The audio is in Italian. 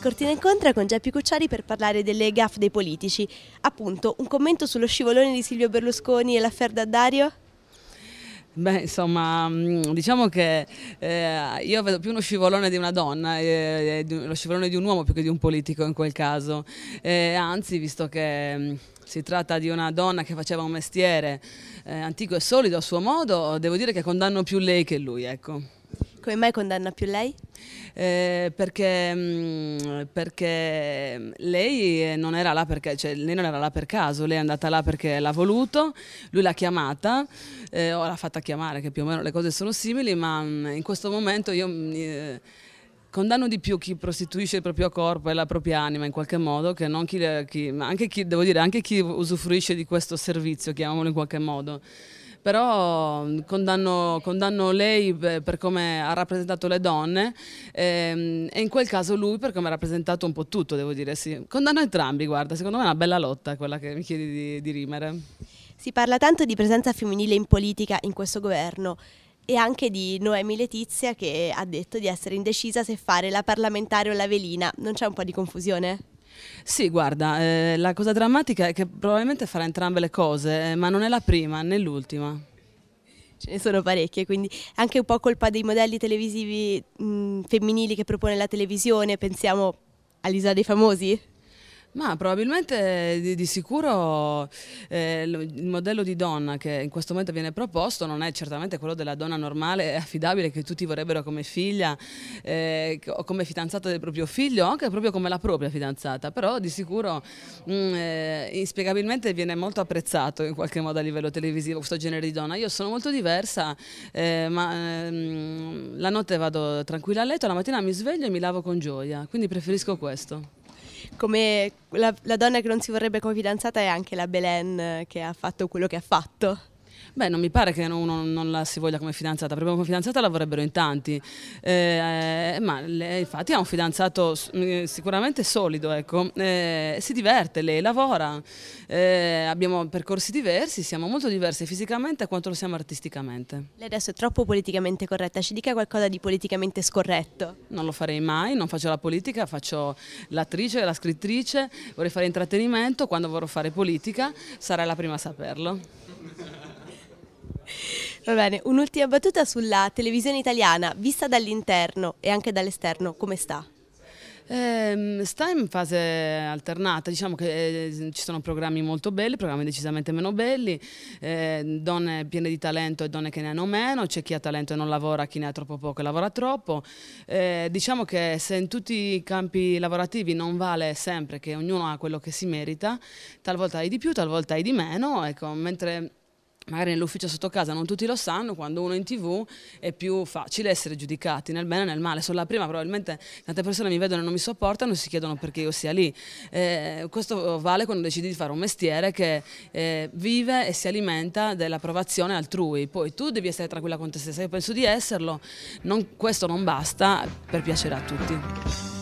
Cortina Incontra con Geppi Cucciari per parlare delle gaffe dei politici. Appunto, un commento sullo scivolone di Silvio Berlusconi e l'affer da Dario? Beh, insomma, mm, diciamo che eh, io vedo più uno scivolone di una donna, eh, eh lo scivolone di un uomo più che di un politico in quel caso. Eh, anzi, visto che mm, si tratta di una donna che faceva un mestiere eh, antico e solido a suo modo, devo dire che condanno più lei che lui, ecco. Come mai condanna più lei? Eh, perché, mm, perché, mm, lei, eh, non era là perché, cioè, lei non era là per caso, lei è andata là perché l'ha voluto, lui l'ha chiamata, eh, o l'ha fatta chiamare, che più o meno le cose sono simili, ma mm, in questo momento io... Eh, condanno di più chi prostituisce il proprio corpo e la propria anima in qualche modo che non chi, chi, anche chi, devo dire, anche chi usufruisce di questo servizio, chiamiamolo in qualche modo però mm, condanno, condanno lei per come ha rappresentato le donne ehm, e in quel caso lui per come ha rappresentato un po' tutto, devo dire, sì. Condanno entrambi, guarda, secondo me è una bella lotta quella che mi chiedi di, di rimere. Si parla tanto di presenza femminile in politica in questo governo e anche di Noemi Letizia che ha detto di essere indecisa se fare la parlamentare o la velina. Non c'è un po' di confusione? Sì, guarda, eh, la cosa drammatica è che probabilmente farà entrambe le cose, eh, ma non è la prima né l'ultima. Ce ne sono parecchie, quindi anche un po' colpa dei modelli televisivi mh, mm, femminili che propone la televisione, pensiamo all'Isa dei Famosi? Ma probabilmente di, di sicuro eh, il modello di donna che in questo momento viene proposto non è certamente quello della donna normale e affidabile che tutti vorrebbero come figlia eh, o come fidanzata del proprio figlio o anche proprio come la propria fidanzata, però di sicuro mh, mm, eh, inspiegabilmente viene molto apprezzato in qualche modo a livello televisivo questo genere di donna. Io sono molto diversa, eh, ma ehm, la notte vado tranquilla a letto, la mattina mi sveglio e mi lavo con gioia, quindi preferisco questo come la, la donna che non si vorrebbe come fidanzata è anche la Belen eh, che ha fatto quello che ha fatto. Beh, non mi pare che uno non la si voglia come fidanzata, perché come fidanzata la vorrebbero in tanti, eh, ma lei, infatti ha un fidanzato mm, sicuramente solido, ecco. eh, si diverte, lei lavora, eh, abbiamo percorsi diversi, siamo molto diversi fisicamente quanto lo siamo artisticamente. Lei adesso è troppo politicamente corretta, ci dica qualcosa di politicamente scorretto. Non lo farei mai, non faccio la politica, faccio l'attrice, la scrittrice, vorrei fare intrattenimento, quando vorrò fare politica sarà la prima a saperlo. Va bene, un'ultima battuta sulla televisione italiana, vista dall'interno e anche dall'esterno, come sta? Ehm, sta in fase alternata, diciamo che eh, ci sono programmi molto belli, programmi decisamente meno belli, eh, donne piene di talento e donne che ne hanno meno, c'è chi ha talento e non lavora, chi ne ha troppo poco e lavora troppo. Eh, diciamo che se in tutti i campi lavorativi non vale sempre che ognuno ha quello che si merita, talvolta hai di più, talvolta hai di meno, ecco, mentre magari nell'ufficio sotto casa non tutti lo sanno, quando uno è in tv è più facile essere giudicati nel bene e nel male. Sono la prima, probabilmente tante persone mi vedono e non mi sopportano e si chiedono perché io sia lì. Eh, questo vale quando decidi di fare un mestiere che eh, vive e si alimenta dell'approvazione altrui. Poi tu devi essere tranquilla con te stessa, io penso di esserlo, non, questo non basta per piacere a tutti.